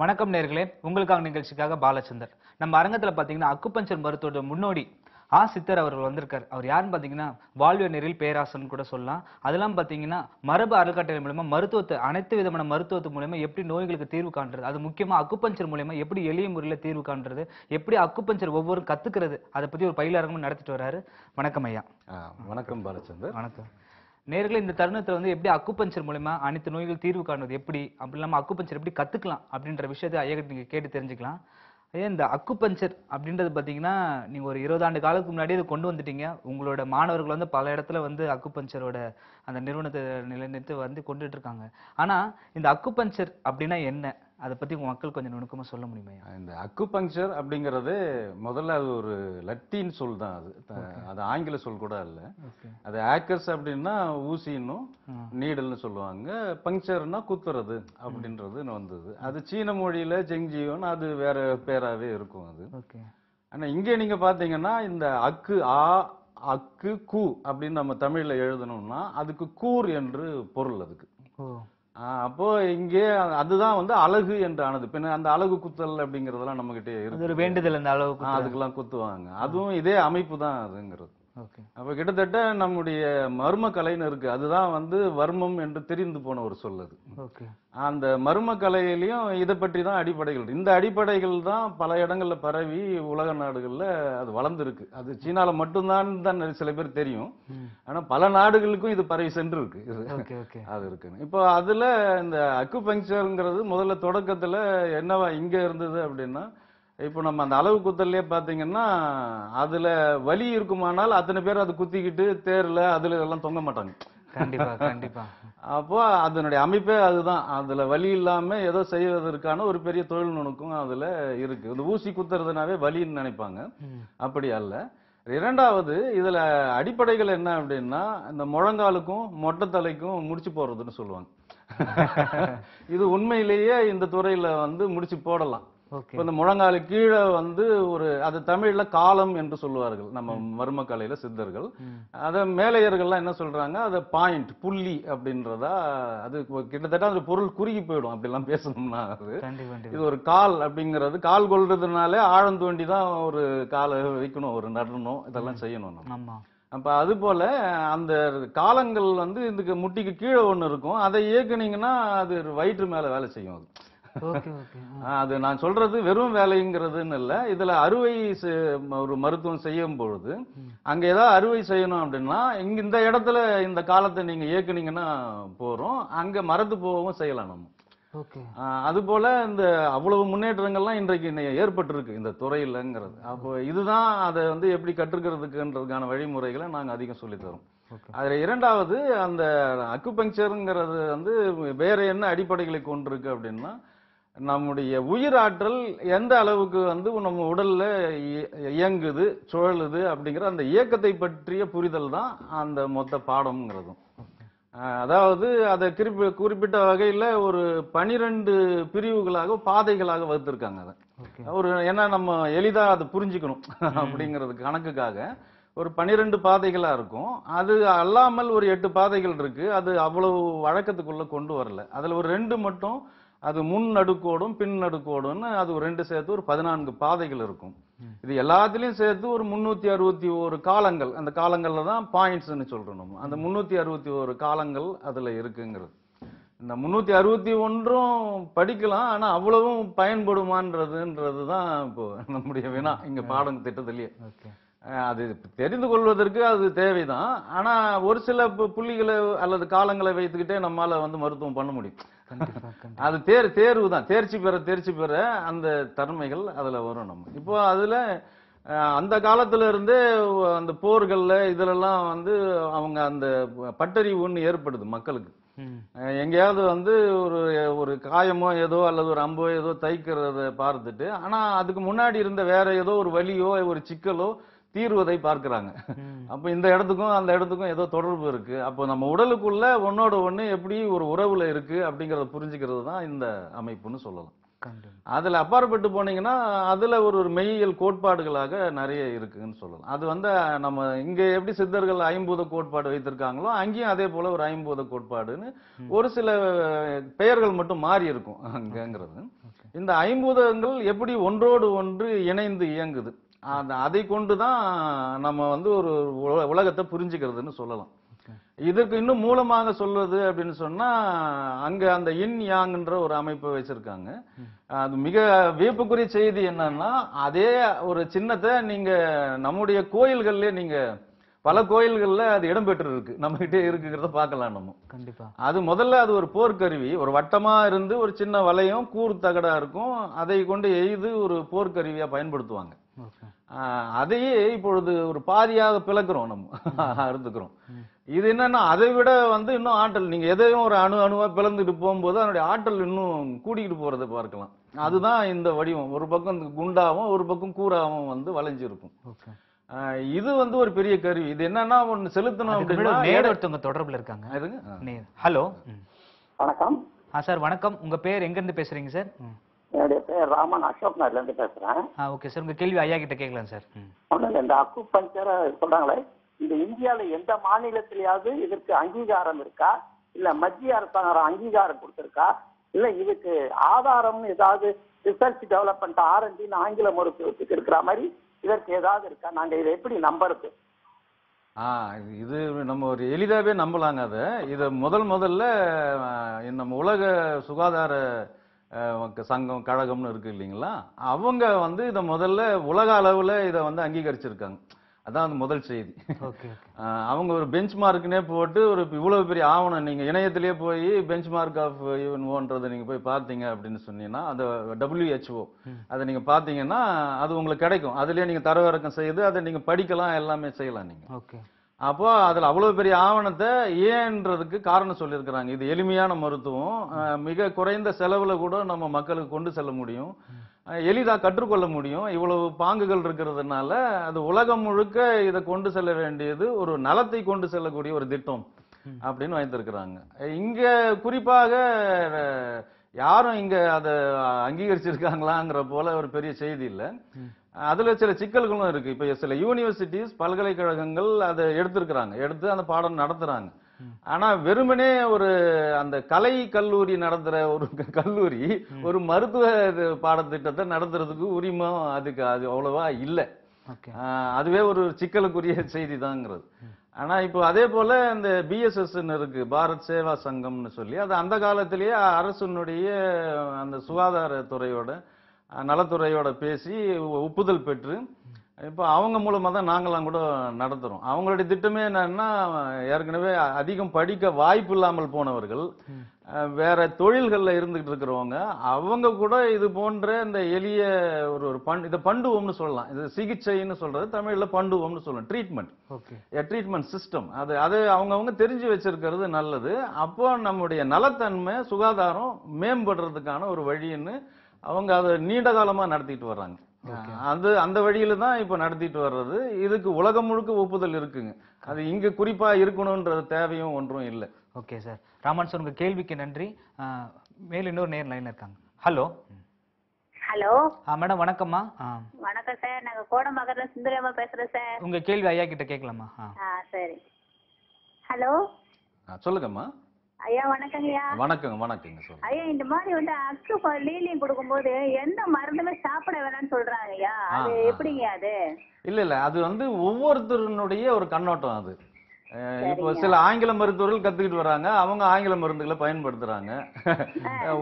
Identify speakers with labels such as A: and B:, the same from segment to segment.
A: வணக்கம் நேர்களே உங்களுக்காக நிகழ்ச்சிக்காக பாலச்சந்தர் நம்ம அரங்கத்தில் பார்த்தீங்கன்னா அக்குப்பஞ்சர் மருத்துவத்தோட முன்னோடி ஆ சித்தர் அவர்கள் வந்திருக்கார் அவர் யாருன்னு பார்த்தீங்கன்னா வாழ்வு நெறில் பேராசன் கூட சொல்லலாம் அதெல்லாம் பார்த்தீங்கன்னா மரபு அறக்கட்டளை மூலமா மருத்துவத்தை அனைத்து விதமான மருத்துவத்து மூலயமா எப்படி நோய்களுக்கு தீர்வு காண்றது அது முக்கியமாக அக்குப்பஞ்சர் மூலயமா எப்படி எளிய முறையில் தீர்வு காண்றது எப்படி அக்குப்பஞ்சர் ஒவ்வொரு கத்துக்கிறது அதை பற்றி ஒரு பயிலரங்கம் நடத்திட்டு வர்றாரு வணக்கம் ஐயா வணக்கம் பாலச்சந்தர் வணக்கம் நேர்களை இந்த தருணத்தில் வந்து எப்படி அக்குப்பஞ்சர் மூலயமா அனைத்து நோய்கள் தீர்வு காணுவது எப்படி அப்படி இல்லாமல் அக்குப்பஞ்சர் எப்படி கற்றுக்கலாம் அப்படின்ற விஷயத்தை ஐயா நீங்கள் கேட்டு தெரிஞ்சுக்கலாம் ஐயா இந்த அக்குப்பஞ்சர் அப்படின்றது பார்த்தீங்கன்னா நீங்கள் ஒரு இருபதாண்டு காலத்துக்கு முன்னாடியே இதை கொண்டு வந்துட்டீங்க உங்களோட மாணவர்கள் வந்து பல இடத்துல வந்து அக்குப்பஞ்சரோட அந்த நிறுவனத்தை நிலைநிறுத்து வந்து கொண்டுட்டு இருக்காங்க ஆனால் இந்த அக்குப்பஞ்சர் அப்படின்னா என்ன
B: அதை பற்றி உங்கள் மக்கள் கொஞ்சம் நுணுக்கமாக சொல்ல முடியுமா இந்த பங்க்சர் அப்படிங்கிறது முதல்ல அது ஒரு லட்டின் சொல் தான் அது அது ஆங்கில சொல் கூட இல்லை அது ஆக்கர்ஸ் அப்படின்னா ஊசின்னும் நீடல்னு சொல்லுவாங்க பங்க்சர்னா குத்துறது அப்படின்றது வந்தது அது சீன மொழியில் செஞ்சியோன்னு அது வேற பேராகவே இருக்கும் அது ஆனால் இங்கே நீங்கள் பார்த்தீங்கன்னா இந்த அக்கு ஆ அக்கு கு அப்படின்னு நம்ம தமிழில் எழுதணும்னா அதுக்கு கூர் என்று பொருள் அதுக்கு அப்போ இங்கே அதுதான் வந்து அழகு என்றானது பின்ன அந்த அழகு குத்தல் அப்படிங்கறதெல்லாம் நம்மகிட்ட இருக்கு வேண்டுதல் அந்த அளவுக்கு அதுக்கெல்லாம் குத்துவாங்க அதுவும் இதே அமைப்பு தான் அதுங்கிறது அப்ப கிட்டத்தட்ட நம்முடைய மர்ம கலைன்னு இருக்கு அதுதான் வந்து வர்மம் என்று தெரிந்து போன ஒரு சொல் அது அந்த மர்ம கலையிலையும் இதை பற்றி தான் அடிப்படைகள் இந்த அடிப்படைகள் தான் பல இடங்கள்ல பரவி உலக நாடுகள்ல அது வளர்ந்துருக்கு அது சீனால மட்டும்தான் தான் சில பேர் தெரியும் ஆனா பல நாடுகளுக்கும் இது பரவி சென்று இருக்கு அது இருக்கு இப்போ அதுல இந்த அக்குபங்சருங்கிறது முதல்ல தொடக்கத்துல என்னவா இங்க இருந்தது அப்படின்னா இப்போ நம்ம அந்த அளவு குத்தல்லே பார்த்தீங்கன்னா அதில் வலி இருக்குமானால் அத்தனை பேர் அதை குத்திக்கிட்டு தேர்ல அதில் இதெல்லாம் தொங்க மாட்டாங்க அப்போ அதனுடைய அமைப்பே அதுதான் அதுல வலி இல்லாம ஏதோ செய்வதற்கான ஒரு பெரிய தொழில் நுணுக்கம் அதுல இருக்கு இந்த ஊசி குத்துறதுனாவே வலின்னு நினைப்பாங்க அப்படி அல்ல இரண்டாவது இதுல அடிப்படைகள் என்ன அப்படின்னா இந்த முழங்காலுக்கும் மொட்டை தலைக்கும் முடிச்சு போறதுன்னு சொல்லுவாங்க இது உண்மையிலேயே இந்த துறையில வந்து முடிச்சு போடலாம் இப்போ இந்த முழங்காலு கீழே வந்து ஒரு அது தமிழ்ல காலம் என்று சொல்லுவார்கள் நம்ம மர்ம கலையில சித்தர்கள் அதை மேலையர்கள்லாம் என்ன சொல்றாங்க அதை பாயிண்ட் புள்ளி அப்படின்றதா அது கிட்டத்தட்ட அந்த பொருள் குறுகி போயிடும் அப்படிலாம் பேசணும்னா அது இது ஒரு கால் அப்படிங்கிறது கால் கொள்றதுனாலே ஆழம் தோண்டி தான் ஒரு காலை வைக்கணும் ஒரு நடனம் இதெல்லாம் செய்யணும் நம்ம அப்போ அது போல அந்த காலங்கள் வந்து இதுக்கு முட்டிக்கு கீழே ஒன்று இருக்கும் அதை இயக்குனீங்கன்னா அது வயிற்று மேலே வேலை செய்யும் அது அது நான் சொல்றது வெறும் வேலைங்கிறதுன்னு இல்லை இதுல அறுவை ஒரு மருத்துவம் செய்யும் பொழுது அங்க ஏதாவது அறுவை செய்யணும் அப்படின்னா இங்க இந்த இடத்துல இந்த காலத்தை நீங்க இயக்குனீங்கன்னா போறோம் அங்க மறந்து போகவும் செய்யலாம் நம்ம அது போல இந்த அவ்வளவு முன்னேற்றங்கள்லாம் இன்றைக்கு ஏற்பட்டிருக்கு இந்த துறையிலங்கிறது அப்போ இதுதான் அதை வந்து எப்படி கற்றுக்கிறதுக்குன்றதுக்கான வழிமுறைகளை நாங்கள் அதிகம் தரோம் அதுல இரண்டாவது அந்த அக்குபங்கச்சருங்கிறது வந்து வேற என்ன அடிப்படைகளை கொண்டிருக்கு அப்படின்னா நம்முடைய உயிராற்றல் எந்த அளவுக்கு வந்து நம்ம உடல்ல இயங்குது சுழலுது அப்படிங்கிற அந்த இயக்கத்தை பற்றிய புரிதல் தான் அந்த மொத்த பாடம்ங்கிறதும் அதாவது அதை குறிப்பி குறிப்பிட்ட வகையில் ஒரு பனிரெண்டு பிரிவுகளாக பாதைகளாக வகுத்திருக்காங்க அதை ஒரு ஏன்னா நம்ம எளிதாக அதை புரிஞ்சுக்கணும் அப்படிங்கிறது கணக்குக்காக ஒரு பனிரெண்டு பாதைகளாக இருக்கும் அது அல்லாமல் ஒரு எட்டு பாதைகள் இருக்கு அது அவ்வளவு வழக்கத்துக்குள்ள கொண்டு வரல அதில் ஒரு ரெண்டு மட்டும் அது முன் நடுக்கோடும் பின் நடுக்கோடும்னு அது ஒரு ரெண்டு சேர்த்து ஒரு பதினான்கு பாதைகள் இருக்கும் இது எல்லாத்துலேயும் சேர்த்து ஒரு முன்னூற்றி அறுபத்தி ஒரு காலங்கள் அந்த காலங்களில் தான் பாயிண்ட்ஸ்னு சொல்லணும் அந்த முன்னூற்றி அறுபத்தி ஒரு காலங்கள் அதில் இருக்குங்கிறது இந்த முந்நூற்றி அறுபத்தி ஒன்றும் படிக்கலாம் ஆனால் அவ்வளவும் பயன்படுமான்றதுன்றது தான் இப்போ நம்முடைய வினா இங்கே பாடம் திட்டத்திலேயே அது தெரிந்து கொள்வதற்கு அது தேவைதான் ஆனால் ஒரு சில புள்ளிகளை அல்லது காலங்களை வைத்துக்கிட்டே நம்மால வந்து மருத்துவம் பண்ண முடியும் அது தேர் தேர்வு தான் தேர்ச்சி பெற தேர்ச்சி பெற அந்த தன்மைகள் அதில் வரும் நம்ம இப்போ அதில் அந்த காலத்துல இருந்தே அந்த போர்கள்ல இதுலெல்லாம் வந்து அவங்க அந்த ஒன்று ஏற்படுது மக்களுக்கு எங்கேயாவது வந்து ஒரு ஒரு காயமோ ஏதோ அல்லது ஒரு அம்போ ஏதோ தைக்கிறத பார்த்துட்டு ஆனா அதுக்கு முன்னாடி இருந்த வேற ஏதோ ஒரு வலியோ ஒரு சிக்கலோ தீர்வதை பார்க்குறாங்க அப்போ இந்த இடத்துக்கும் அந்த இடத்துக்கும் ஏதோ தொடர்பு இருக்கு அப்போ நம்ம உடலுக்குள்ள ஒன்னோட ஒன்று எப்படி ஒரு உறவுல இருக்கு அப்படிங்கிறத புரிஞ்சுக்கிறது தான் இந்த அமைப்புன்னு சொல்லலாம் அதுல அப்பாற்பட்டு போனீங்கன்னா அதுல ஒரு ஒரு மெய்யியல் கோட்பாடுகளாக நிறைய இருக்குன்னு சொல்லலாம் அது வந்து நம்ம இங்க எப்படி சித்தர்கள் ஐம்பூத கோட்பாடு வைத்திருக்காங்களோ அங்கேயும் அதே போல ஒரு ஐம்பூத கோட்பாடுன்னு ஒரு சில பெயர்கள் மட்டும் மாறி இருக்கும் அங்கங்கிறது இந்த ஐம்பூதங்கள் எப்படி ஒன்றோடு ஒன்று இணைந்து இயங்குது அதை கொண்டு தான் நம்ம வந்து ஒரு உலகத்தை புரிஞ்சுக்கிறதுன்னு சொல்லலாம் இதற்கு இன்னும் மூலமாக சொல்வது அப்படின்னு சொன்னா அங்க அந்த இன் யாங்ன்ற ஒரு அமைப்பு வச்சிருக்காங்க அது மிக வியப்புக்குரிய செய்தி என்னன்னா அதே ஒரு சின்னத்தை நீங்க நம்முடைய கோயில்கள்ல நீங்க பல கோயில்கள்ல அது இடம்பெற்று இருக்கு நம்ம கிட்டே இருக்குங்கிறத பார்க்கலாம் நம்ம கண்டிப்பா அது முதல்ல அது ஒரு போர்க்கருவி ஒரு வட்டமா இருந்து ஒரு சின்ன வலையும் கூறு தகடா இருக்கும் அதை கொண்டு எய்து ஒரு போர்க்கருவியா பயன்படுத்துவாங்க அதையே இப்பொழுது ஒரு பாதியாக பிளக்குறோம் நம்ம அறுந்துக்கிறோம் இது என்னன்னா அதை விட வந்து இன்னும் ஆற்றல் நீங்க எதையும் ஒரு அணு அணுவா பிளந்துட்டு போகும்போது அதனுடைய ஆற்றல் இன்னும் கூட்டிகிட்டு போறதை பார்க்கலாம் அதுதான் இந்த வடிவம் ஒரு பக்கம் குண்டாவும் ஒரு பக்கம் கூறாவும் வந்து வளைஞ்சிருக்கும் இது வந்து ஒரு பெரிய கருவி இது என்னன்னா ஒண்ணு செலுத்தணும் அப்படின்னா ஒருத்தவங்க தொடர்புல
A: இருக்காங்க ஹலோ வணக்கம் ஆ சார் வணக்கம் உங்க பேர் எங்க இருந்து பேசுறீங்க சார்
C: என்னுடைய பேர் ராமன் அசோக் நகர்லேருந்து பேசுகிறேன்
A: ஓகே சார் உங்கள் கேள்வி ஐயா கிட்ட கேட்கலாம் சார் ம்
C: ஒன்றும் இந்த அக்கு பஞ்சரை சொல்கிறாங்களே இந்த இந்தியாவில் எந்த மாநிலத்திலேயாவது இதற்கு அங்கீகாரம்
B: இருக்கா இல்லை மத்திய அரசாங்கம் அங்கீகாரம் கொடுத்துருக்கா இல்லை இதுக்கு ஆதாரம் ஏதாவது ரிசர்ச் டெவலப்மெண்ட் ஆரண்டின்னு ஆங்கில மருத்துவத்துக்கு இருக்கிற மாதிரி இதற்கு ஏதாவது இருக்கா நாங்கள் இதை எப்படி நம்புறது ஆ இது நம்ம ஒரு எளிதாகவே நம்பலாங்க அதை இதை முதல் முதல்ல நம்ம உலக சுகாதார சங்கம் கழகம்னு இருக்கு இல்லைங்களா அவங்க வந்து இதை முதல்ல உலக அளவில் இதை வந்து அங்கீகரிச்சிருக்காங்க அதான் அந்த முதல் செய்தி அவங்க ஒரு பெஞ்ச் மார்க்னே போட்டு ஒரு இவ்வளவு பெரிய ஆவணம் நீங்க இணையத்திலேயே போய் பெஞ்ச் மார்க் ஆஃப் ஓன்றதை நீங்க போய் பார்த்தீங்க அப்படின்னு சொன்னீங்கன்னா அந்த டபிள்யூஹெச்ஓ அதை நீங்க பார்த்தீங்கன்னா அது உங்களுக்கு கிடைக்கும் அதுலயே நீங்க தரவிறக்கம் செய்து அதை நீங்க படிக்கலாம் எல்லாமே செய்யலாம் நீங்க ஓகே அப்போ அதில் அவ்வளோ பெரிய ஆவணத்தை ஏன்றதுக்கு காரணம் சொல்லியிருக்கிறாங்க இது எளிமையான மருத்துவம் மிக குறைந்த செலவில் கூட நம்ம மக்களுக்கு கொண்டு செல்ல முடியும் எளிதாக கற்றுக்கொள்ள முடியும் இவ்வளவு பாங்குகள் இருக்கிறதுனால அது உலகம் முழுக்க இதை கொண்டு செல்ல வேண்டியது ஒரு நலத்தை கொண்டு செல்லக்கூடிய ஒரு திட்டம் அப்படின்னு வைத்திருக்கிறாங்க இங்க குறிப்பாக யாரும் இங்க அதை அங்கீகரிச்சிருக்காங்களாங்கிற போல ஒரு பெரிய செய்தி இல்லை அதில் சில சிக்கல்களும் இருக்குது இப்போ சில யூனிவர்சிட்டிஸ் பல்கலைக்கழகங்கள் அதை எடுத்திருக்கிறாங்க எடுத்து அந்த பாடம் நடத்துகிறாங்க ஆனால் வெறுமனே ஒரு அந்த கலை கல்லூரி நடத்துகிற ஒரு கல்லூரி ஒரு மருத்துவ பாடத்திட்டத்தை நடத்துறதுக்கு உரிமம் அதுக்கு அது அவ்வளோவா இல்லை அதுவே ஒரு சிக்கலுக்குரிய செய்தி தாங்கிறது ஆனால் இப்போ அதே போல் இந்த பிஎஸ்எஸ்ன்னு இருக்குது பாரத் சேவா சங்கம்னு சொல்லி அது அந்த காலத்திலேயே அரசுனுடைய அந்த சுகாதாரத்துறையோட நலத்துறையோட பேசி ஒப்புதல் பெற்று இப்போ அவங்க மூலமாக தான் நாங்களாம் கூட நடத்துகிறோம் அவங்களுடைய திட்டமே என்னன்னா ஏற்கனவே அதிகம் படிக்க வாய்ப்பு இல்லாமல் போனவர்கள் வேற தொழில்களில் இருந்துகிட்டு இருக்கிறவங்க அவங்க கூட இது போன்ற இந்த எளிய ஒரு ஒரு பண் இதை பண்டுவோம்னு சொல்லலாம் இது சிகிச்சைன்னு சொல்றது தமிழில் பண்டுவோம்னு சொல்லலாம் ட்ரீட்மெண்ட் ஓகே ட்ரீட்மெண்ட் சிஸ்டம் அது அது அவங்கவுங்க தெரிஞ்சு வச்சிருக்கிறது நல்லது அப்போ நம்முடைய நலத்தன்மை சுகாதாரம் மேம்படுறதுக்கான ஒரு வழின்னு அவங்க அதை நீண்ட காலமா நடத்திட்டு வர்றாங்க அது அந்த வழியில தான் இப்போ நடத்திட்டு வர்றது இதுக்கு உலகம் முழுக்க ஒப்புதல் இருக்குங்க அது இங்க குறிப்பா இருக்கணும்ன்ற தேவையும் ஒன்றும் இல்லை ஓகே சார் ராமன் சார் உங்க கேள்விக்கு
A: நன்றி மேலும் இன்னொரு நேர் லைன்ல இருக்காங்க ஹலோ ஹலோ மேடம் வணக்கம்மா
C: வணக்கம் சார் நாங்க கோடம்பாக்கத்துல சுந்தரியம்மா பேசுறோம் சார் உங்க
A: கேள்வி ஐயா கிட்ட கேட்கலாமா
C: சரி ஹலோ சொல்லுங்கம்மா ஐயா வணக்கங்க ஐயா
B: வணக்கங்க வணக்கங்க
C: ஐயா இந்த மாதிரி வந்து அக்கு லீலியம் கொடுக்கும்போது எந்த மருந்துமே சாப்பிட வேணாம்னு சொல்றாங்க ஐயா அது எப்படிங்க அது
B: இல்ல இல்ல அது வந்து ஒவ்வொருத்தருனுடைய ஒரு கண்ணோட்டம் அது இப்போ சில ஆங்கில மருத்துவர்கள் கத்துக்கிட்டு வராங்க அவங்க ஆங்கில மருந்துகளை பயன்படுத்துறாங்க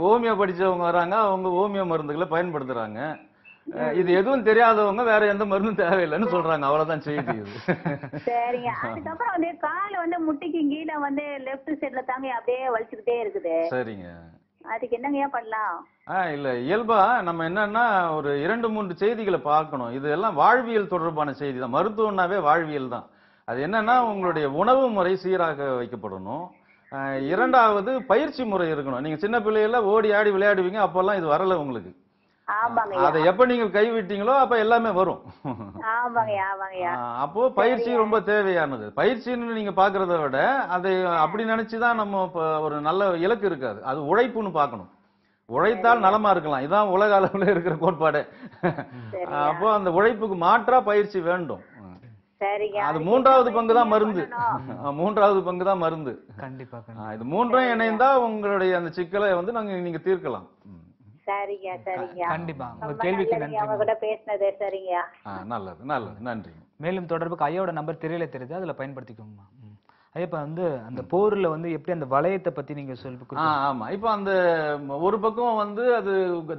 B: ஹோமியோ படிச்சவங்க வராங்க அவங்க ஹோமியோ மருந்துகளை பயன்படுத்துறாங்க இது எதுவும் தெரியாதவங்க வேற எந்த மருந்தும் தேவையில்லைன்னு சொல்றாங்க அவ்வளவுதான் செய்தி
C: சரிங்க அதுக்கப்புறம் வந்து கால வந்து முட்டிக்கு கீழே வந்து லெஃப்ட் சைடுல தாங்க அப்படியே வலிச்சுக்கிட்டே இருக்குது சரிங்க அதுக்கு என்னங்க பண்ணலாம்
B: இல்ல இயல்பா நம்ம என்னன்னா ஒரு இரண்டு மூன்று செய்திகளை பார்க்கணும் இது எல்லாம் வாழ்வியல் தொடர்பான செய்தி தான் மருத்துவம்னாவே வாழ்வியல் தான் அது என்னன்னா உங்களுடைய உணவு முறை சீராக வைக்கப்படணும் இரண்டாவது பயிற்சி முறை இருக்கணும் நீங்க சின்ன பிள்ளையில ஓடி ஆடி விளையாடுவீங்க அப்பெல்லாம் இது வரல உங்களுக்கு அதை எப்ப நீங்க கைவிட்டீங்களோ அப்ப எல்லாமே வரும் அப்போ பயிற்சி ரொம்ப தேவையானது பயிற்சின்னு நீங்க பாக்குறத விட அதை அப்படி நினைச்சுதான் நம்ம ஒரு நல்ல இலக்கு இருக்காது அது உழைப்புன்னு பாக்கணும் உழைத்தால் நலமா இருக்கலாம் இதான் உலக அளவுல இருக்கிற கோட்பாடு அப்போ அந்த உழைப்புக்கு மாற்றா பயிற்சி வேண்டும்
C: அது மூன்றாவது பங்கு தான் மருந்து
B: மூன்றாவது பங்கு தான் மருந்து கண்டிப்பா இது மூன்றும் இணைந்தா உங்களுடைய அந்த சிக்கலை வந்து நாங்க நீங்க தீர்க்கலாம்
C: சரிங்க சரிங்க கண்டிப்பா உங்க கேள்விக்கு நன்றி அவங்க கூட பேசினதே சரிங்க நல்லது
B: நல்லது நன்றி
A: மேலும் தொடர்புக்கு ஐயாவோட நம்பர் தெரியல தெரியுது அதுல பயன்படுத்திக்கோங்கம்மா இப்போ வந்து அந்த போர்ல வந்து எப்படி அந்த வளையத்தை பத்தி நீங்க சொல்லி ஆமா
B: இப்போ அந்த ஒரு பக்கம் வந்து அது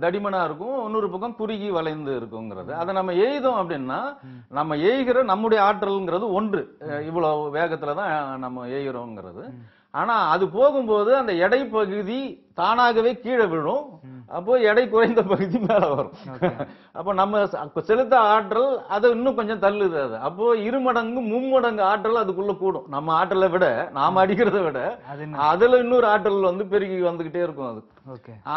B: தடிமனா இருக்கும் இன்னொரு பக்கம் குறுகி வளைந்து இருக்குங்கிறது அதை நம்ம எய்தோம் அப்படின்னா நம்ம எய்கிற நம்முடைய ஆற்றல்ங்கிறது ஒன்று இவ்வளவு வேகத்துல தான் நம்ம எய்கிறோங்கிறது ஆனா அது போகும்போது அந்த எடை பகுதி தானாகவே கீழே விழும் அப்போ எடை குறைந்த பகுதி மேல வரும் அப்போ நம்ம செலுத்த ஆற்றல் அதை இன்னும் கொஞ்சம் தள்ளுது அது அப்போ இரு மடங்கு மும்மடங்கு ஆற்றல் அதுக்குள்ள கூடும் நம்ம ஆற்றலை விட நாம அடிக்கிறத விட அதுல இன்னொரு ஆற்றல் வந்து பெருகி வந்துகிட்டே இருக்கும் அது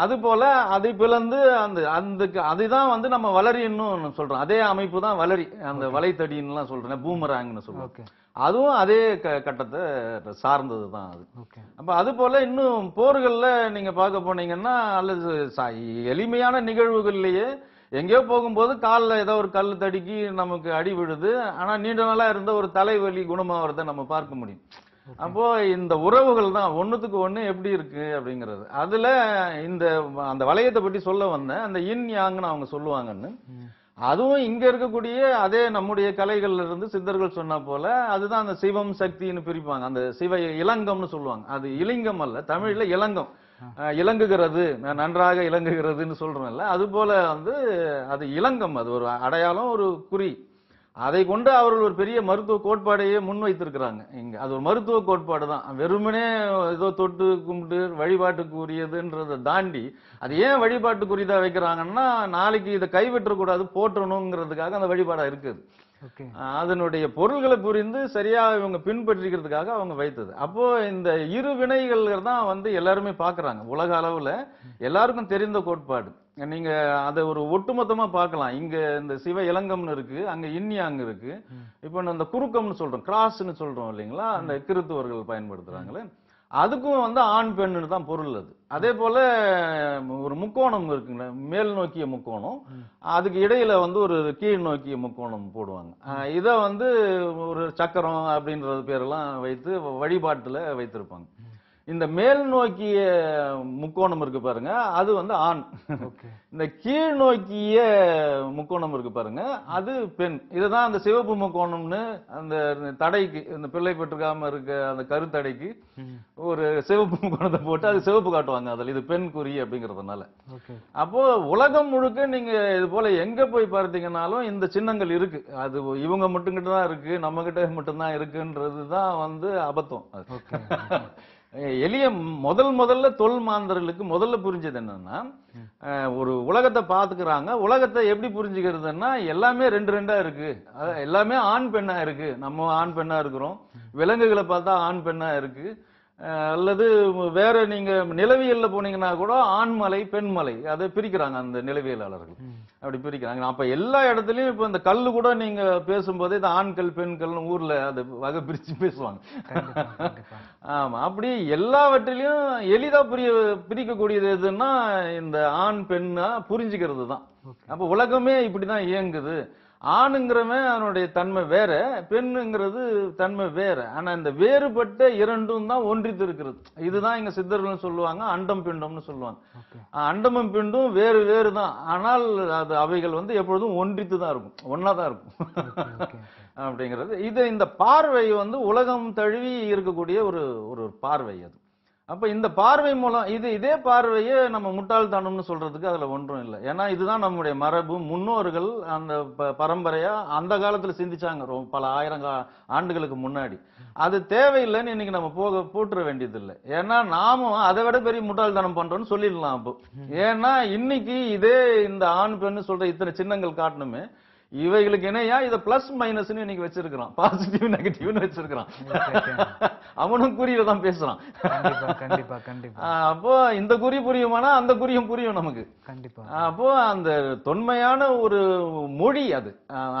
B: அது போல அதை பிளந்து அந்த அந்த அதுதான் வந்து நம்ம வளரின்னு சொல்றோம் அதே அமைப்பு தான் வளரி அந்த வலைத்தடின்னு சொல்றேன் பூமராங்னு சொல்லுவோம் அதுவும் அதே க கட்டத்தை சார்ந்தது தான் அது அப்போ அது போல இன்னும் போர்களில் நீங்க பார்க்க போனீங்கன்னா அல்லது எளிமையான நிகழ்வுகள்லயே எங்கேயோ போகும்போது காலில் ஏதோ ஒரு கல் தடுக்கி நமக்கு அடி விழுது ஆனால் நீண்ட நாளாக இருந்த ஒரு தலைவலி குணமாகறத நம்ம பார்க்க முடியும் அப்போ இந்த உறவுகள் தான் ஒன்றுத்துக்கு ஒன்று எப்படி இருக்கு அப்படிங்கிறது அதில் இந்த அந்த வளையத்தை பற்றி சொல்ல வந்தேன் அந்த இன் யாங்னு அவங்க சொல்லுவாங்கன்னு அதுவும் இங்க இருக்கக்கூடிய அதே நம்முடைய கலைகள்ல இருந்து சித்தர்கள் சொன்ன போல அதுதான் அந்த சிவம் சக்தின்னு பிரிப்பாங்க அந்த சிவ இலங்கம்னு சொல்லுவாங்க அது இலிங்கம் அல்ல தமிழ்ல இலங்கம் இலங்குகிறது நன்றாக இலங்குகிறதுன்னு இல்ல அது போல வந்து அது இலங்கம் அது ஒரு அடையாளம் ஒரு குறி அதை கொண்டு அவர்கள் ஒரு பெரிய மருத்துவ கோட்பாடையே முன்வைத்திருக்கிறாங்க இங்க அது ஒரு மருத்துவ கோட்பாடு தான் வெறுமனே ஏதோ தொட்டு கும்பிட்டு வழிபாட்டுக்குரியதுன்றதை தாண்டி அது ஏன் வழிபாட்டுக்குரியதா வைக்கிறாங்கன்னா நாளைக்கு இதை கைவிட்டக்கூடாது போற்றணுங்கிறதுக்காக அந்த வழிபாடா இருக்குது அதனுடைய பொருள்களை புரிந்து சரியா இவங்க பின்பற்றிக்கிறதுக்காக அவங்க வைத்தது அப்போ இந்த இரு வினைகள் தான் வந்து எல்லாருமே பாக்குறாங்க உலக அளவுல எல்லாருக்கும் தெரிந்த கோட்பாடு நீங்க அதை ஒரு ஒட்டுமொத்தமா பார்க்கலாம் இங்க இந்த சிவ இலங்கம்னு இருக்கு அங்க இன்னியாங் இருக்கு இப்ப அந்த குறுக்கம்னு சொல்றோம் கிராஸ்ன்னு சொல்றோம் இல்லைங்களா அந்த கிறித்துவர்கள் பயன்படுத்துறாங்களே அதுக்கும் வந்து ஆண் பெண்ணுன்னு தான் பொருள் அது அதே போல ஒரு முக்கோணம் இருக்குங்களே மேல் நோக்கிய முக்கோணம் அதுக்கு இடையில வந்து ஒரு கீழ் நோக்கிய முக்கோணம் போடுவாங்க இதை வந்து ஒரு சக்கரம் அப்படின்றது பேரெல்லாம் வைத்து வழிபாட்டில் வைத்திருப்பாங்க இந்த மேல் நோக்கிய முக்கோணம் இருக்கு பாருங்க அது வந்து ஆண் இந்த கீழ் நோக்கிய முக்கோணம் இருக்கு பாருங்க அது பெண் இதுதான் அந்த சிவப்பு முக்கோணம்னு அந்த தடைக்கு இந்த பிள்ளை பெற்றுக்காம இருக்க அந்த கருத்தடைக்கு ஒரு சிவப்பு முக்கோணத்தை போட்டு அது சிவப்பு காட்டுவாங்க அதில் இது பெண் குறி அப்படிங்கிறதுனால அப்போ உலகம் முழுக்க நீங்க இது போல எங்க போய் பார்த்தீங்கன்னாலும் இந்த சின்னங்கள் இருக்கு அது இவங்க மட்டும் கிட்ட தான் இருக்கு நம்ம கிட்ட மட்டும்தான் இருக்குன்றது தான் வந்து அபத்தம் எளிய முதல் முதல்ல தொல் மாந்தர்களுக்கு முதல்ல புரிஞ்சது என்னன்னா ஒரு உலகத்தை பாத்துக்கிறாங்க உலகத்தை எப்படி புரிஞ்சுக்கிறதுன்னா எல்லாமே ரெண்டு ரெண்டா இருக்கு எல்லாமே ஆண் பெண்ணா இருக்கு நம்ம ஆண் பெண்ணா இருக்கிறோம் விலங்குகளை பார்த்தா ஆண் பெண்ணா இருக்கு அல்லது வேற நீங்க நிலவியல்ல போனீங்கன்னா கூட ஆண்மலை பெண்மலை அதை பிரிக்கிறாங்க அந்த நிலவியலாளர்கள் அப்படி பிரிக்கிறாங்க அப்ப எல்லா இடத்துலயும் இப்ப இந்த கல்லு கூட நீங்க பேசும்போதே இந்த ஆண்கள் பெண்கள்னு ஊர்ல அது வகை பிரிச்சு பேசுவாங்க ஆமா அப்படி எல்லாவற்றிலையும் எளிதா புரிய பிரிக்கக்கூடியது எதுன்னா இந்த ஆண் பெண்ணா புரிஞ்சுக்கிறது தான் அப்ப உலகமே இப்படிதான் இயங்குது ஆணுங்கிறவன் அவனுடைய தன்மை வேற பெண்ணுங்கிறது தன்மை வேற ஆனா இந்த வேறுபட்ட இரண்டும் தான் ஒன்றித்து இருக்கிறது இதுதான் எங்க சித்தர்கள் சொல்லுவாங்க அண்டம் பிண்டம்னு சொல்லுவாங்க அண்டமும் பிண்டும் வேறு வேறு தான் ஆனால் அது அவைகள் வந்து எப்பொழுதும் ஒன்றித்து தான் இருக்கும் ஒன்னா தான் இருக்கும் அப்படிங்கிறது இது இந்த பார்வை வந்து உலகம் தழுவி இருக்கக்கூடிய ஒரு ஒரு பார்வை அது அப்ப இந்த பார்வை மூலம் இது இதே பார்வையே நம்ம முட்டாள்தனம்னு சொல்றதுக்கு அதுல ஒன்றும் இல்லை ஏன்னா இதுதான் நம்முடைய மரபு முன்னோர்கள் அந்த பரம்பரையா அந்த காலத்துல சிந்திச்சாங்க பல ஆயிரம் ஆண்டுகளுக்கு முன்னாடி அது தேவையில்லைன்னு இன்னைக்கு நம்ம போக போட்டுற வேண்டியது இல்லை ஏன்னா நாமும் அதை விட பெரிய முட்டாள்தனம் பண்றோம்னு சொல்லிடலாம் அப்போ ஏன்னா இன்னைக்கு இதே இந்த ஆண் பெண்ணு சொல்ற இத்தனை சின்னங்கள் காட்டணுமே இவைகளுக்கு இணையா இத பிளஸ் மைனஸ்னு இன்னைக்கு வச்சிருக்கிறான் பாசிட்டிவ் நெகட்டிவ்னு வச்சிருக்கிறான் அவனும் குறியில தான் பேசுறான்
D: கண்டிப்பா கண்டிப்பா
B: அப்போ இந்த குறி புரியுமானா அந்த குறியும் புரியும் நமக்கு கண்டிப்பா அப்போ அந்த தொன்மையான ஒரு மொழி அது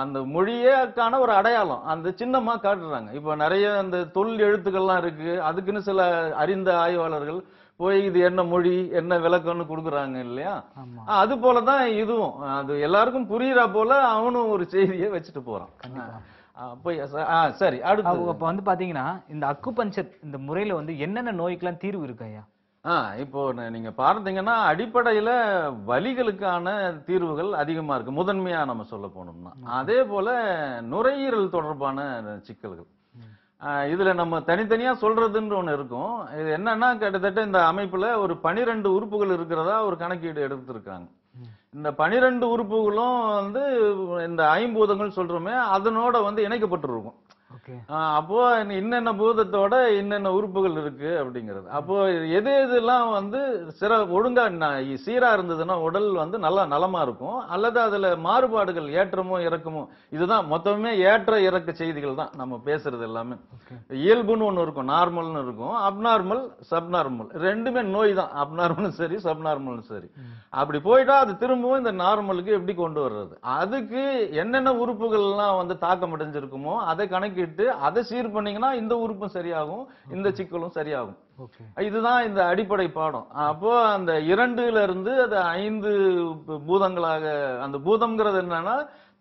B: அந்த மொழியக்கான ஒரு அடையாளம் அந்த சின்னமா காட்டுறாங்க இப்போ நிறைய அந்த தொல் எழுத்துக்கள்லாம் இருக்கு அதுக்குன்னு சில அறிந்த ஆய்வாளர்கள் போய் இது என்ன மொழி என்ன விளக்கம்னு கொடுக்குறாங்க இல்லையா அது போலதான் இதுவும் அது எல்லாருக்கும் புரியுறா போல அவனும் ஒரு செய்தியை வச்சுட்டு போறான்
A: போய் சரி அடுத்து இப்போ வந்து பாத்தீங்கன்னா இந்த அக்குபஞ்சர் இந்த முறையில வந்து என்னென்ன நோய்க்கெல்லாம்
B: தீர்வு இருக்கு ஐயா இப்போ நீங்க பார்த்தீங்கன்னா அடிப்படையில வலிகளுக்கான தீர்வுகள் அதிகமா இருக்கு முதன்மையா நம்ம சொல்ல போனோம்னா அதே போல நுரையீரல் தொடர்பான சிக்கல்கள் இதுல நம்ம தனித்தனியா சொல்றதுன்னு ஒன்று இருக்கும் இது என்னன்னா கிட்டத்தட்ட இந்த அமைப்புல ஒரு பனிரெண்டு உறுப்புகள் இருக்கிறதா ஒரு கணக்கீடு எடுத்திருக்காங்க இந்த பனிரெண்டு உறுப்புகளும் வந்து இந்த ஐம்பூதங்கள் சொல்றோமே அதனோட வந்து இணைக்கப்பட்டிருக்கும் அப்போ என்னென்ன பூதத்தோட என்னென்ன உறுப்புகள் இருக்கு அப்படிங்கிறது அப்போ எது எதுலாம் வந்து சிற ஒழுங்கா சீரா இருந்ததுன்னா உடல் வந்து நல்லா நலமா இருக்கும் அல்லது அதுல மாறுபாடுகள் ஏற்றமோ இறக்கமோ இதுதான் மொத்தமே ஏற்ற இறக்க செய்திகள் தான் நம்ம பேசுறது எல்லாமே இயல்புன்னு ஒன்று இருக்கும் நார்மல்னு இருக்கும் அப்நார்மல் சப்நார்மல் ரெண்டுமே நோய் தான் அப்நார்மலும் சரி சப்நார்மலும் சரி அப்படி போயிட்டா அது திரும்பவும் இந்த நார்மலுக்கு எப்படி கொண்டு வர்றது அதுக்கு என்னென்ன உறுப்புகள்லாம் வந்து தாக்கம் அடைஞ்சிருக்குமோ அதை கணக்கிட்டு விட்டு அதை சீர் பண்ணீங்கன்னா இந்த உறுப்பும் சரியாகும் இந்த சிக்கலும் சரியாகும் இதுதான் இந்த அடிப்படை பாடம் அப்போ அந்த இரண்டுல இருந்து அது ஐந்து பூதங்களாக அந்த பூதம்ங்கிறது என்னன்னா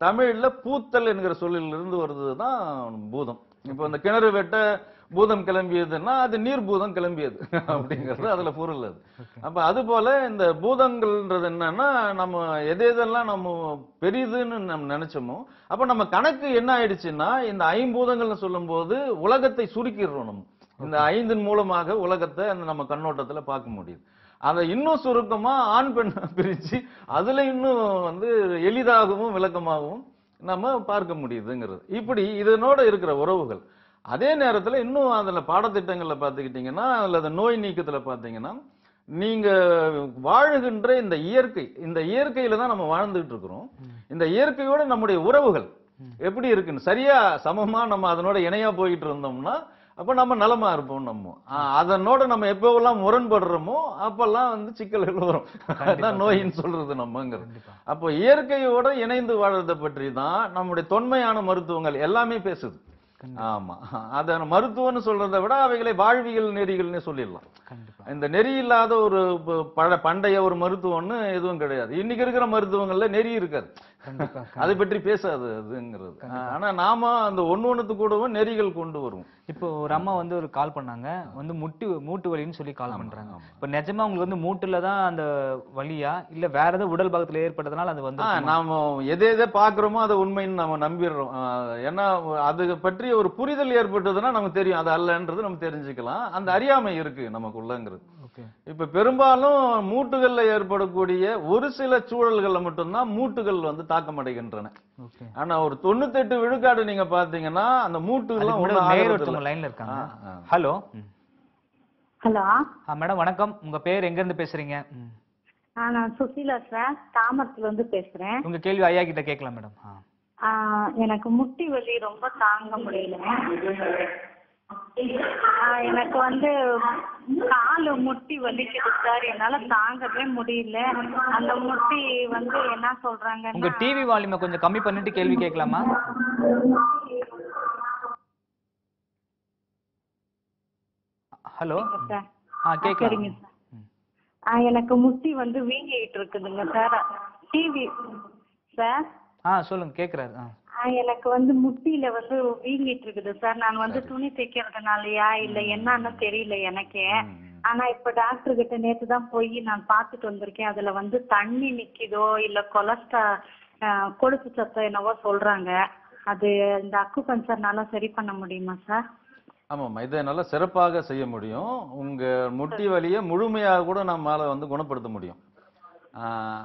B: தமிழ்ல பூத்தல் என்கிற சொல்லிலிருந்து வருது தான் பூதம் இப்போ இந்த கிணறு வெட்ட பூதம் கிளம்பியதுன்னா அது நீர் பூதம் கிளம்பியது அப்படிங்கிறது அதுல பொருள் அது அப்ப அது போல இந்த பூதங்கள்ன்றது என்னன்னா நம்ம எது எதெல்லாம் நம்ம பெரியதுன்னு நம்ம நினைச்சோமோ அப்ப நம்ம கணக்கு என்ன ஆயிடுச்சுன்னா இந்த ஐம்பூதங்கள்னு சொல்லும் போது உலகத்தை சுருக்கிடுறோம் நம்ம இந்த ஐந்தின் மூலமாக உலகத்தை அந்த நம்ம கண்ணோட்டத்துல பார்க்க முடியுது அதை இன்னும் சுருக்கமா ஆண் பெண் பிரிச்சு அதுல இன்னும் வந்து எளிதாகவும் விளக்கமாகவும் நம்ம பார்க்க முடியுதுங்கிறது இப்படி இதனோட இருக்கிற உறவுகள் அதே நேரத்தில் இன்னும் அதில் பாடத்திட்டங்களில் பார்த்துக்கிட்டிங்கன்னா அதில் அந்த நோய் நீக்கத்தில் பார்த்தீங்கன்னா நீங்கள் வாழுகின்ற இந்த இயற்கை இந்த இயற்கையில் தான் நம்ம வாழ்ந்துகிட்டு இருக்கிறோம் இந்த இயற்கையோட நம்முடைய உறவுகள் எப்படி இருக்குன்னு சரியா சமமாக நம்ம அதனோட இணையாக போயிட்டு இருந்தோம்னா அப்போ நம்ம நலமாக இருப்போம் நம்ம அதனோட நம்ம எப்போவெல்லாம் முரண்படுறோமோ அப்பெல்லாம் வந்து சிக்கல்கள் வரும்
D: அதான் நோயின்னு
B: சொல்றது நம்மங்கிறது அப்போ இயற்கையோட இணைந்து வாழ்வதை பற்றி தான் நம்முடைய தொன்மையான மருத்துவங்கள் எல்லாமே பேசுது ஆமா அத மருத்துவம்னு சொல்றதை விட அவைகளை வாழ்வியல் நெறிகள்னு சொல்லிடலாம் இந்த நெறி இல்லாத ஒரு பழ பண்டைய ஒரு மருத்துவம்னு எதுவும் கிடையாது இன்னைக்கு இருக்கிற மருத்துவங்கள்ல நெறி இருக்காது அதை பற்றி பேசாது அதுங்கிறது ஆனா நாம அந்த ஒன்னு ஒண்ணுத்து கூடவும் நெறிகள் கொண்டு வருவோம் இப்போ ஒரு அம்மா வந்து ஒரு கால் பண்ணாங்க வந்து முட்டு மூட்டு
A: வலின்னு சொல்லி கால் பண்றாங்க இப்ப நிஜமா உங்களுக்கு வந்து மூட்டுல தான் அந்த வழியா இல்ல வேற ஏதாவது உடல் பாகத்துல ஏற்பட்டதுனால அது வந்து
B: நாம எதை எதை பாக்குறோமோ அதை உண்மைன்னு நம்ம நம்பிடுறோம் ஏன்னா அது பற்றி ஒரு புரிதல் ஏற்பட்டதுன்னா நமக்கு தெரியும் அது அல்லன்றது நம்ம தெரிஞ்சுக்கலாம் அந்த அறியாமை இருக்கு நமக்குள்ளங்கிறது இப்ப பெரும்பாலும் மூட்டுகள்ல ஏற்படக்கூடிய ஒரு சில சூழல்கள்ல மட்டும்தான் மூட்டுகள் வந்து தாக்கம் அடைகின்றன ஆனா ஒரு தொண்ணூத்தி எட்டு விழுக்காடு நீங்க பாத்தீங்கன்னா அந்த
A: மூட்டுகள் லைன்ல இருக்காங்க
B: ஹலோ
C: ஹலோ
A: மேடம் வணக்கம் உங்க பேர் எங்க இருந்து பேசுறீங்க
C: நான் சுசீலா சார் தாமரத்துல இருந்து பேசுறேன்
A: உங்க கேள்வி ஐயா கிட்ட கேட்கலாம் மேடம்
C: எனக்கு முட்டி வலி ரொம்ப தாங்க முடியல எனக்கு வந்து கால முட்டி வலிக்குது சார் என்னால தாங்கவே முடியல அந்த முட்டி வந்து என்ன சொல்றாங்க உங்க
A: டிவி வால்யூமை கொஞ்சம் கம்மி பண்ணிட்டு கேள்வி கேட்கலாமா ஹலோ ஆ கேக்குறீங்க
C: ஆ எனக்கு முட்டி வந்து வீங்கிட்டு இருக்குதுங்க சார் டிவி சார்
A: ஆ சொல்லுங்க கேக்குறாரு ஆ
C: எனக்கு வந்து முட்டியில வந்து வீங்கிட்டு இருக்குது சார் நான் வந்து துணி தைக்கிறதுனாலயா இல்ல என்னன்னு தெரியல எனக்கே ஆனா இப்ப டாக்டர் கிட்ட நேத்து தான் போய் நான் பாத்துட்டு வந்திருக்கேன் அதுல வந்து தண்ணி நிக்கிதோ இல்ல கொலஸ்ட்ரா கொழுப்பு சத்தம் என்னவோ சொல்றாங்க அது இந்த அக்கு பஞ்சர்னால சரி பண்ண முடியுமா சார்
B: ஆமாம் இதை என்னால் சிறப்பாக செய்ய முடியும் உங்கள் முட்டி வலியை முழுமையாக கூட நம்மளால் வந்து குணப்படுத்த முடியும்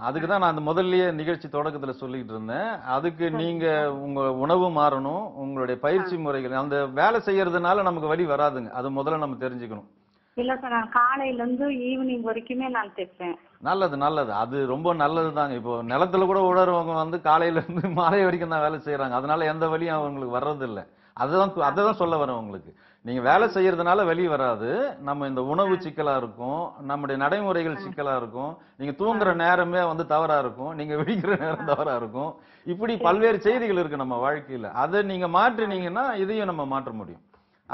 B: அதுக்கு தான் நான் அந்த முதல்லயே நிகழ்ச்சி தொடக்கத்துல சொல்லிக்கிட்டு இருந்தேன் அதுக்கு நீங்க உங்க உணவு மாறணும் உங்களுடைய பயிற்சி முறைகள் அந்த வேலை செய்யறதுனால நமக்கு வழி வராதுங்க அது முதல்ல நம்ம தெரிஞ்சுக்கணும்
C: இல்ல சார் நான் காலையில இருந்து ஈவினிங் வரைக்குமே நான் தைப்பேன்
B: நல்லது நல்லது அது ரொம்ப நல்லது தாங்க இப்போ நிலத்துல கூட உழறவங்க வந்து காலையில இருந்து மாலை வரைக்கும் தான் வேலை செய்யறாங்க அதனால எந்த வழியும் அவங்களுக்கு வர்றது இல்லை அதுதான் அதை தான் சொல்ல வரேன் உங்களுக்கு நீங்கள் வேலை செய்யறதுனால வெளியே வராது நம்ம இந்த உணவு சிக்கலாக இருக்கும் நம்முடைய நடைமுறைகள் சிக்கலாக இருக்கும் நீங்கள் தூங்குற நேரமே வந்து தவறாக இருக்கும் நீங்கள் விழிக்கிற நேரம் தவறாக இருக்கும் இப்படி பல்வேறு செய்திகள் இருக்குது நம்ம வாழ்க்கையில அதை நீங்கள் மாற்றினீங்கன்னா இதையும் நம்ம மாற்ற முடியும்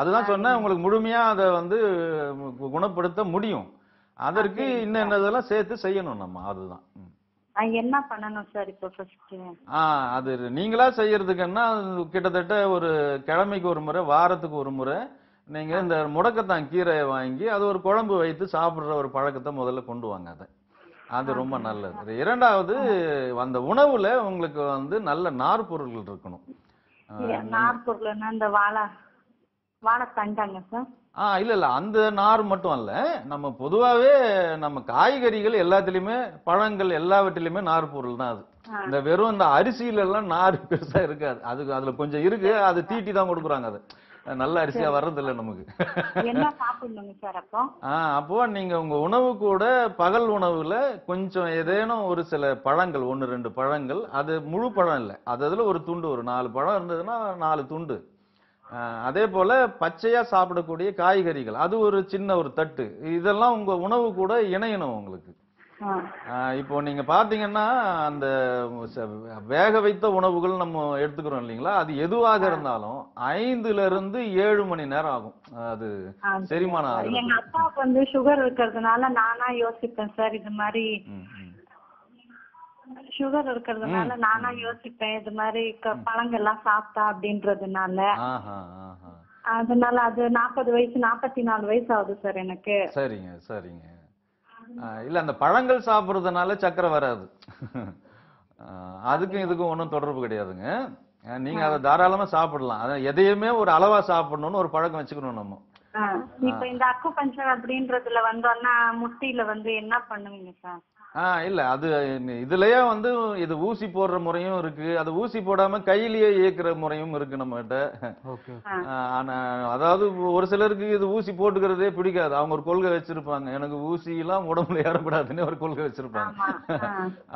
B: அதுதான் சொன்னா உங்களுக்கு முழுமையாக அதை வந்து குணப்படுத்த முடியும் அதற்கு இன்னும் என்னதெல்லாம் சேர்த்து செய்யணும் நம்ம அதுதான்
C: என்ன பண்ணணும் சார் இப்போ
B: அது நீங்களா செய்யறதுக்குன்னா கிட்டத்தட்ட ஒரு கிழமைக்கு ஒரு முறை வாரத்துக்கு ஒரு முறை நீங்க இந்த முடக்கத்தான் கீரையை வாங்கி அது ஒரு குழம்பு வைத்து சாப்பிடுற ஒரு பழக்கத்தை முதல்ல கொண்டு வாங்க அதை அது ரொம்ப நல்லது இரண்டாவது அந்த உணவுல உங்களுக்கு வந்து நல்ல நார் பொருள் இருக்கணும் ஆஹ் இல்ல இல்ல அந்த நார் மட்டும் அல்ல நம்ம பொதுவாவே நம்ம காய்கறிகள் எல்லாத்துலயுமே பழங்கள் எல்லாவற்றிலுமே நார் பொருள் தான் அது இந்த வெறும் இந்த அரிசியில எல்லாம் நார் பெருசா இருக்காது அதுக்கு அதுல கொஞ்சம் இருக்கு அது தீட்டி தான் கொடுக்குறாங்க அதை நல்ல அரிசியா வர்றதில்ல நமக்கு சார் அப்போ ஆ அப்போ நீங்க உங்க உணவு கூட பகல் உணவுல கொஞ்சம் ஏதேனும் ஒரு சில பழங்கள் ஒன்று ரெண்டு பழங்கள் அது முழு பழம் இல்லை அது அதுல ஒரு துண்டு ஒரு நாலு பழம் இருந்ததுன்னா நாலு துண்டு அதே போல பச்சையா சாப்பிடக்கூடிய காய்கறிகள் அது ஒரு சின்ன ஒரு தட்டு இதெல்லாம் உங்க உணவு கூட இணையணும் உங்களுக்கு இப்போ நீங்க பாத்தீங்கன்னா அந்த வேக வைத்த உணவுகள் நம்ம எடுத்துக்கிறோம் இல்லைங்களா அது எதுவாக இருந்தாலும் ஐந்துல இருந்து ஏழு மணி நேரம் ஆகும் அது செரிமானம் எங்க
C: அப்பாவுக்கு வந்து சுகர் இருக்கிறதுனால நானா யோசிப்பேன் சார் இது மாதிரி சுகர் இருக்கிறதுனால நானா யோசிப்பேன் இது மாதிரி பழங்கள்லாம் சாப்பிட்டா அப்படின்றதுனால அதனால அது நாற்பது வயசு நாற்பத்தி நாலு வயசு ஆகுது சார் எனக்கு
B: சரிங்க சரிங்க இல்ல அந்த பழங்கள் சாப்பிட்றதுனால சக்கரை வராது அதுக்கும் இதுக்கும் ஒன்றும் தொடர்பு கிடையாதுங்க நீங்க அதை தாராளமா சாப்பிடலாம் அதான் எதையுமே ஒரு அளவா சாப்பிடணும்னு ஒரு பழக்கம் வச்சுக்கணும் நம்ம
C: இப்ப இந்த அக்கு பஞ்சர் அப்படின்றதுல வந்தோம்னா முட்டில வந்து என்ன பண்ணுவீங்க சார்
B: ஆஹ் இல்ல அது இதுலயே வந்து இது ஊசி போடுற முறையும் இருக்கு அது ஊசி போடாம கையிலேயே இயக்குற முறையும் இருக்கு நம்ம கிட்ட ஆனா அதாவது ஒரு சிலருக்கு இது ஊசி போட்டுக்கிறதே பிடிக்காது அவங்க ஒரு கொள்கை வச்சிருப்பாங்க எனக்கு ஊசி எல்லாம் உடம்புல ஏறப்படாதுன்னு ஒரு கொள்கை வச்சிருப்பாங்க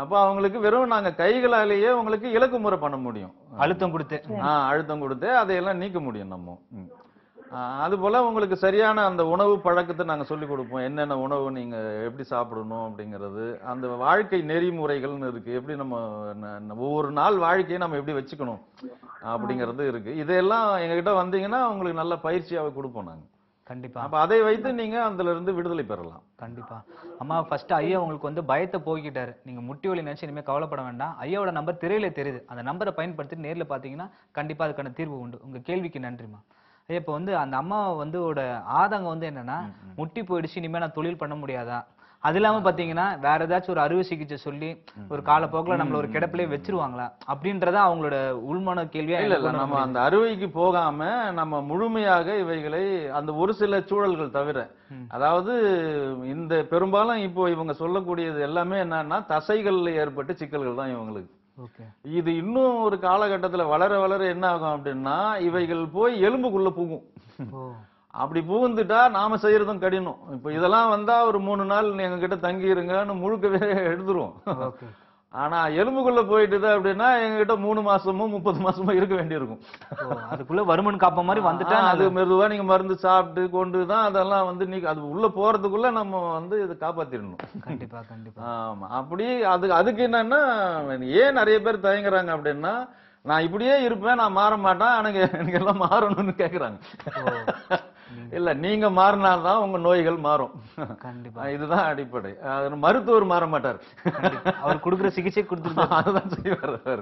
B: அப்ப அவங்களுக்கு வெறும் நாங்க கைகளாலேயே உங்களுக்கு இலக்கு முறை பண்ண முடியும் அழுத்தம் கொடுத்து ஆஹ் அழுத்தம் கொடுத்து அதையெல்லாம் நீக்க முடியும் நம்ம அதுபோல் உங்களுக்கு சரியான அந்த உணவு பழக்கத்தை நாங்கள் சொல்லிக் கொடுப்போம் என்னென்ன உணவு நீங்கள் எப்படி சாப்பிடணும் அப்படிங்கிறது அந்த வாழ்க்கை நெறிமுறைகள்னு இருக்குது எப்படி நம்ம ஒவ்வொரு நாள் வாழ்க்கையை நம்ம எப்படி வச்சுக்கணும் அப்படிங்கிறது இருக்குது இதெல்லாம் எங்ககிட்ட வந்தீங்கன்னா உங்களுக்கு நல்ல பயிற்சியாக கொடுப்போம் நாங்கள் கண்டிப்பா அப்ப அதை வைத்து நீங்க அதுல இருந்து
A: விடுதலை பெறலாம் கண்டிப்பா அம்மா ஃபர்ஸ்ட் ஐயா உங்களுக்கு வந்து பயத்தை போய்கிட்டாரு நீங்க முட்டி வழி நினைச்சு இனிமே கவலைப்பட வேண்டாம் ஐயாவோட நம்பர் திரையில தெரியுது அந்த நம்பரை பயன்படுத்தி நேரில் பாத்தீங்கன்னா கண்டிப்பா அதுக்கான தீர்வு உண்டு உங்க கேள்விக்கு நன்றிமா இப்போ வந்து அந்த அம்மா வந்து ஆதங்கம் வந்து என்னன்னா முட்டி போயிடுச்சு இனிமேல் நான் தொழில் பண்ண முடியாதா அது இல்லாம பாத்தீங்கன்னா வேற ஏதாச்சும் ஒரு அறுவை சிகிச்சை சொல்லி ஒரு காலப்போக்கில்
B: நம்மள ஒரு கிடப்பிலே வச்சிருவாங்களா அப்படின்றத அவங்களோட உள்மன கேள்வியா இல்ல இல்ல நம்ம அந்த அறுவைக்கு போகாம நம்ம முழுமையாக இவைகளை அந்த ஒரு சில சூழல்கள் தவிர அதாவது இந்த பெரும்பாலும் இப்போ இவங்க சொல்லக்கூடியது எல்லாமே என்னன்னா தசைகள்ல ஏற்பட்டு சிக்கல்கள் தான் இவங்களுக்கு இது இன்னும் ஒரு காலகட்டத்தில் வளர வளர என்ன ஆகும் அப்படின்னா இவைகள் போய் எலும்புக்குள்ள பூகும் அப்படி பூந்துட்டா நாம செய்யறதும் கடினம் இப்போ இதெல்லாம் வந்தா ஒரு மூணு நாள் எங்ககிட்ட தங்கி இருங்கன்னு முழுக்கவே எடுத்துருவோம் ஆனா எலும்புக்குள்ள போயிட்டுது அப்படின்னா எங்ககிட்ட மூணு மாசமும் முப்பது மாசமும் இருக்க வேண்டியிருக்கும் அதுக்குள்ள வருமன் காப்ப மாதிரி வந்துட்டேன் அது மெதுவா நீங்க மருந்து சாப்பிட்டு கொண்டு தான் அதெல்லாம் வந்து நீ அது உள்ள போறதுக்குள்ள நம்ம வந்து இதை காப்பாத்திடணும் கண்டிப்பா கண்டிப்பா ஆமா அப்படி அது அதுக்கு என்னன்னா ஏன் நிறைய பேர் தயங்குறாங்க அப்படின்னா நான் இப்படியே இருப்பேன் நான் மாற மாட்டேன் எனக்கு எனக்கு எல்லாம் மாறணும்னு கேக்குறாங்க இல்ல நீங்க மாறினால்தான் உங்க நோய்கள் மாறும் கண்டிப்பா இதுதான் அடிப்படை மருத்துவர் மாற மாட்டார்
A: அவர் கொடுக்குற சிகிச்சை கொடுத்துருந்தா அதுதான் செய்வார்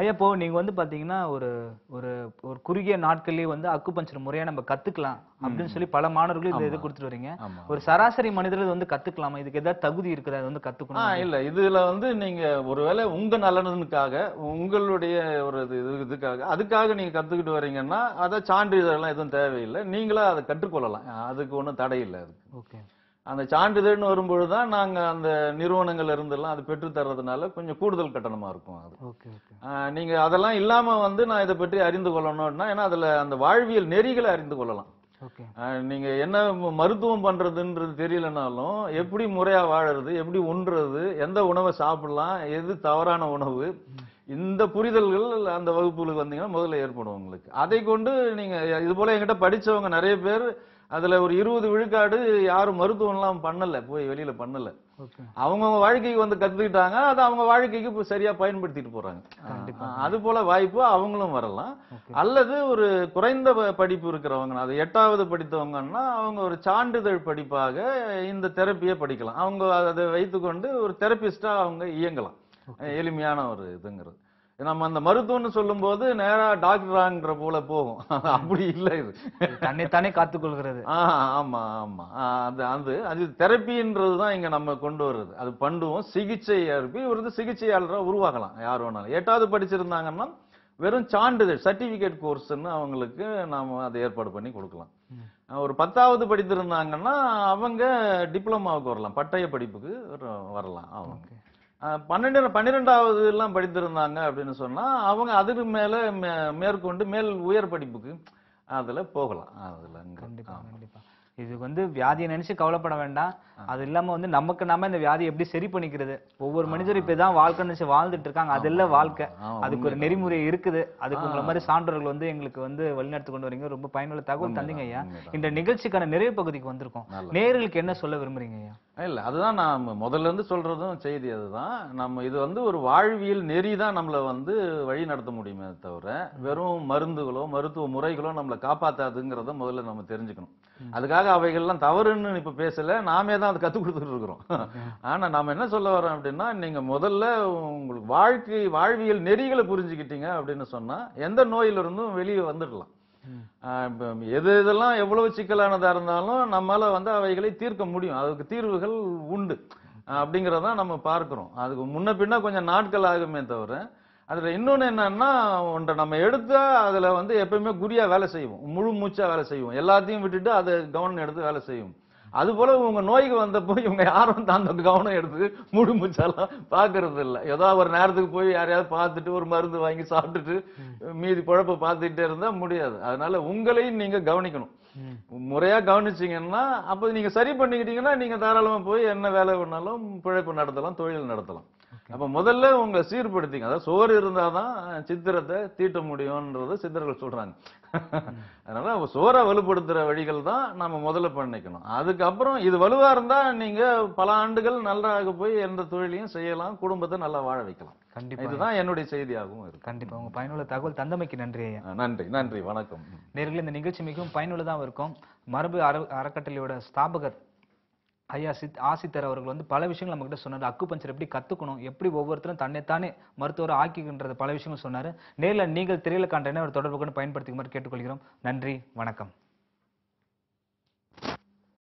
A: ஐயா இப்போ நீங்க வந்து பாத்தீங்கன்னா ஒரு ஒரு ஒரு குறுகிய நாட்கள்லயே வந்து அக்கு பஞ்சர் முறையா நம்ம கத்துக்கலாம் அப்படின்னு சொல்லி பல மாணவர்களும் இதை இது கொடுத்துட்டு வரீங்க ஒரு சராசரி மனிதர்கள் வந்து கத்துக்கலாமா இதுக்கு ஏதாவது தகுதி இருக்கிறத வந்து
B: கத்துக்கணும் இல்ல இதுல வந்து நீங்க ஒருவேளை உங்க நலனுக்காக உங்களுடைய ஒரு இது இதுக்காக அதுக்காக நீங்க கத்துக்கிட்டு வரீங்கன்னா அதை சான்றிதழ் எல்லாம் எதுவும் தேவையில்லை நீங்களா அதை அதை கற்றுக்கொள்ளலாம் அதுக்கு ஒன்றும் தடை இல்லை அதுக்கு அந்த சான்றிதழ்னு வரும்பொழுது தான் நாங்கள் அந்த நிறுவனங்கள் இருந்தெல்லாம் அது பெற்று தர்றதுனால கொஞ்சம் கூடுதல் கட்டணமாக இருக்கும்
D: அது
B: நீங்கள் அதெல்லாம் இல்லாமல் வந்து நான் இதை பற்றி அறிந்து கொள்ளணும்னா ஏன்னா அதில் அந்த வாழ்வியல் நெறிகளை அறிந்து கொள்ளலாம் நீங்கள் என்ன மருத்துவம் பண்ணுறதுன்றது தெரியலனாலும் எப்படி முறையாக வாழறது எப்படி உண்றது எந்த உணவை சாப்பிடலாம் எது தவறான உணவு இந்த புரிதல்கள் அந்த வகுப்புகளுக்கு வந்தீங்கன்னா முதல்ல ஏற்படும் உங்களுக்கு அதை கொண்டு நீங்க இது போல என்கிட்ட படிச்சவங்க நிறைய பேர் அதுல ஒரு இருபது விழுக்காடு யாரும் மருத்துவம்லாம் பண்ணல போய் வெளியில பண்ணல அவங்கவுங்க வாழ்க்கைக்கு வந்து கத்துக்கிட்டாங்க அதை அவங்க வாழ்க்கைக்கு இப்போ சரியா பயன்படுத்திட்டு போறாங்க அது போல வாய்ப்பு அவங்களும் வரலாம் அல்லது ஒரு குறைந்த படிப்பு இருக்கிறவங்க அது எட்டாவது படித்தவங்கன்னா அவங்க ஒரு சான்றிதழ் படிப்பாக இந்த தெரப்பியை படிக்கலாம் அவங்க அதை வைத்துக்கொண்டு ஒரு தெரப்பிஸ்டா அவங்க இயங்கலாம் எளிமையான ஒரு இதுங்கிறது நம்ம அந்த மருத்துவம்னு சொல்லும் போது நேரா டாக்டராங்கிற போல போகும் அப்படி இல்லை இது தன்னை தானே காத்துக்கொள்கிறது ஆமா ஆமா அது அது அது தெரப்பின்றது தான் இங்க நம்ம கொண்டு வர்றது அது பண்ணுவோம் சிகிச்சை அனுப்பி ஒரு சிகிச்சையாளராக உருவாகலாம் யார் வேணாலும் எட்டாவது படிச்சிருந்தாங்கன்னா வெறும் சான்றிதழ் சர்டிபிகேட் கோர்ஸ்ன்னு அவங்களுக்கு நாம அதை ஏற்பாடு பண்ணி கொடுக்கலாம் ஒரு பத்தாவது படித்திருந்தாங்கன்னா அவங்க டிப்ளமாவுக்கு வரலாம் பட்டய படிப்புக்கு வரலாம் அவங்க பன்னெண்டு பன்னிரெண்டாவது எல்லாம் படித்திருந்தாங்க அப்படின்னு சொன்னால் அவங்க அதுக்கு மேலே மேற்கொண்டு மேல் உயர் படிப்புக்கு அதில் போகலாம் அதில் கண்டிப்பாக கண்டிப்பாக இது வந்து வியாதியை நினைச்சு கவலைப்பட
A: வேண்டாம் அது இல்லாம வந்து நமக்கு நாம இந்த வியாதியை எப்படி சரி பண்ணிக்கிறது ஒவ்வொரு மனிதரும் இப்பதான் வாழ்க்கை நினைச்சு வாழ்ந்துட்டு இருக்காங்க அது இல்ல வாழ்க்கை அதுக்கு ஒரு நெறிமுறை இருக்குது அதுக்கு உங்களை மாதிரி சான்றோர்கள் வந்து எங்களுக்கு வந்து வழிநடத்தி கொண்டு வரீங்க ரொம்ப பயனுள்ள தகவல் தந்தீங்க ஐயா இந்த நிகழ்ச்சிக்கான நிறைவு பகுதிக்கு வந்திருக்கோம் நேர்களுக்கு என்ன
B: சொல்ல விரும்புறீங்க ஐயா இல்லை அதுதான் நான் முதல்லேருந்து சொல்கிறதும் செய்தி அதுதான் நம்ம இது வந்து ஒரு வாழ்வியல் நெறி தான் நம்மளை வந்து வழி நடத்த முடியுமே தவிர வெறும் மருந்துகளோ மருத்துவ முறைகளோ நம்மளை காப்பாற்றாதுங்கிறத முதல்ல நம்ம தெரிஞ்சுக்கணும் அதுக்காக அவைகள்லாம் தவறுன்னு இப்போ பேசலை நாமே தான் அதை கற்றுக் கொடுத்துட்டு இருக்கிறோம் ஆனால் நாம் என்ன சொல்ல வரோம் அப்படின்னா நீங்கள் முதல்ல உங்களுக்கு வாழ்க்கை வாழ்வியல் நெறிகளை புரிஞ்சுக்கிட்டீங்க அப்படின்னு சொன்னால் எந்த நோயிலிருந்தும் வெளியே வந்துடலாம் எது இதெல்லாம் எவ்வளவு சிக்கலானதா இருந்தாலும் நம்மால வந்து அவைகளை தீர்க்க முடியும் அதுக்கு தீர்வுகள் உண்டு அப்படிங்கிறத நம்ம பார்க்கிறோம் அதுக்கு முன்ன பின்னா கொஞ்சம் நாட்கள் ஆகுமே தவிர அதில் இன்னொன்று என்னன்னா ஒன்றை நம்ம எடுத்து அதில் வந்து எப்பயுமே குறியாக வேலை செய்வோம் முழு மூச்சாக வேலை செய்வோம் எல்லாத்தையும் விட்டுட்டு அதை கவனம் எடுத்து வேலை செய்வோம் அதுபோல் இவங்க நோய்க்கு வந்தப்போ இவங்க யாரும் தான் கவனம் எடுத்து முழு முச்சாலாம் பார்க்கறது இல்லை ஏதோ ஒரு நேரத்துக்கு போய் யாரையாவது பார்த்துட்டு ஒரு மருந்து வாங்கி சாப்பிட்டுட்டு மீதி குழப்ப பார்த்துக்கிட்டே இருந்தால் முடியாது அதனால உங்களையும் நீங்கள் கவனிக்கணும் முறையா கவனிச்சிங்கன்னா அப்போ நீங்கள் சரி பண்ணிக்கிட்டீங்கன்னா நீங்கள் தாராளமாக போய் என்ன வேலை பண்ணாலும் பிழைப்பு நடத்தலாம் தொழில் நடத்தலாம் அப்ப முதல்ல உங்களை சீர்படுத்திங்க அதாவது சோறு தான் சித்திரத்தை தீட்ட முடியும்ன்றத சித்தர்கள் சொல்றாங்க அதனால சோரை வலுப்படுத்துற வழிகள் தான் நம்ம முதல்ல பண்ணிக்கணும் அதுக்கப்புறம் இது வலுவா இருந்தா நீங்க பல ஆண்டுகள் நல்லாக போய் எந்த தொழிலையும் செய்யலாம் குடும்பத்தை நல்லா வாழ வைக்கலாம் கண்டிப்பா இதுதான் என்னுடைய செய்தியாகவும் இருக்கு கண்டிப்பா உங்க பயனுள்ள தகவல் தந்தமைக்கு நன்றி நன்றி நன்றி
A: வணக்கம் நேரில் இந்த நிகழ்ச்சி மிகவும் பயனுள்ளதாக இருக்கும் மரபு அற அறக்கட்டளையோட ஸ்தாபகர் ஐயா சித் ஆசித்தர் அவர்கள் வந்து பல விஷயங்கள் நம்மகிட்ட சொன்னார் அக்கு பஞ்சர் எப்படி கற்றுக்கணும் எப்படி ஒவ்வொருத்தரும் தன்னைத்தானே மருத்துவரை ஆக்கிக்கின்றது பல விஷயங்கள் சொன்னார் நேரில் நீங்கள் திரையில காண்ட தொடர்பு கொண்டு பயன்படுத்திக்குமாறு கேட்டுக்கொள்கிறோம் நன்றி வணக்கம்